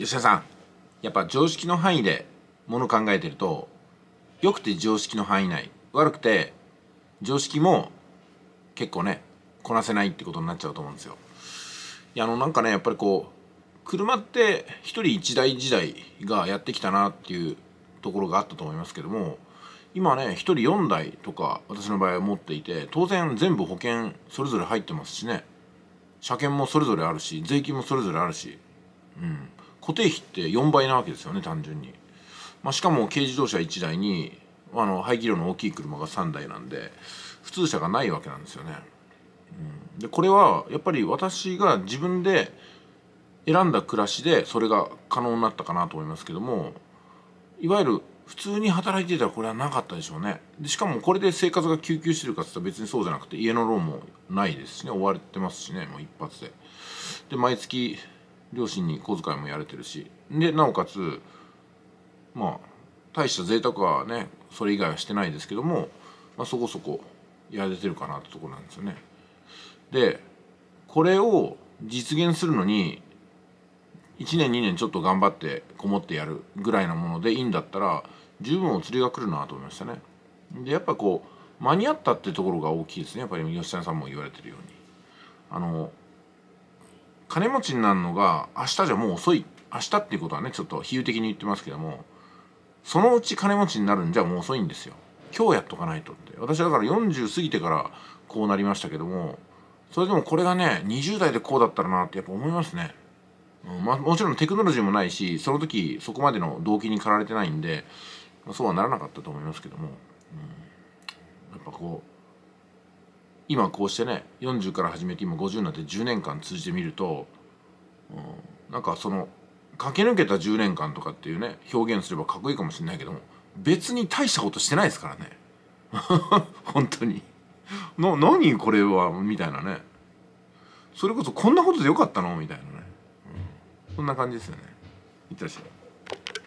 吉田さんやっぱ常識の範囲でもの考えてると良くて常識の範囲内悪くて常識も結構ねこなせないってことになっちゃうと思うんですよ。いやあのなんかねやっぱりこう車って一人一台時代がやってきたなっていうところがあったと思いますけども今ね1人4台とか私の場合は持っていて当然全部保険それぞれ入ってますしね車検もそれぞれあるし税金もそれぞれあるしうん固定費って4倍なわけですよね単純に、まあ、しかも軽自動車1台にあの排気量の大きい車が3台なんで普通車がないわけなんですよね、うん、でこれはやっぱり私が自分で選んだ暮らしでそれが可能になったかなと思いますけどもいわゆる普通に働いてたらこれはなかったでしょうねでしかもこれで生活が救急してるかっつったら別にそうじゃなくて家のローンもないですしね追われてますしねもう一発でで毎月両親に小遣いもやれてるしでなおかつまあ大した贅沢はねそれ以外はしてないですけども、まあ、そこそこやれてるかなってとこなんですよね。でこれを実現するのに1年2年ちょっと頑張ってこもってやるぐらいのものでいいんだったら十分お釣りが来るなと思いましたね。でやっぱこう間に合ったってところが大きいですねやっぱり吉谷さんも言われてるように。あの金持ちになるのが明日じゃもう遅い明日っていうことはねちょっと比喩的に言ってますけどもそのうち金持ちになるんじゃもう遅いんですよ今日やっとかないとって私だから40過ぎてからこうなりましたけどもそれでもこれがね20代でこうだったらなってやっぱ思いますね、うんまもちろんテクノロジーもないしその時そこまでの動機に駆られてないんで、まあ、そうはならなかったと思いますけども、うん、やっぱこう今こうしてね40から始めて今50になって10年間通じてみると、うん、なんかその駆け抜けた10年間とかっていうね表現すればかっこいいかもしれないけども別に大したことしてないですからね 本当にな何これはみたいなねそれこそこんなことでよかったのみたいなね、うん、そんな感じですよねいってらっしゃい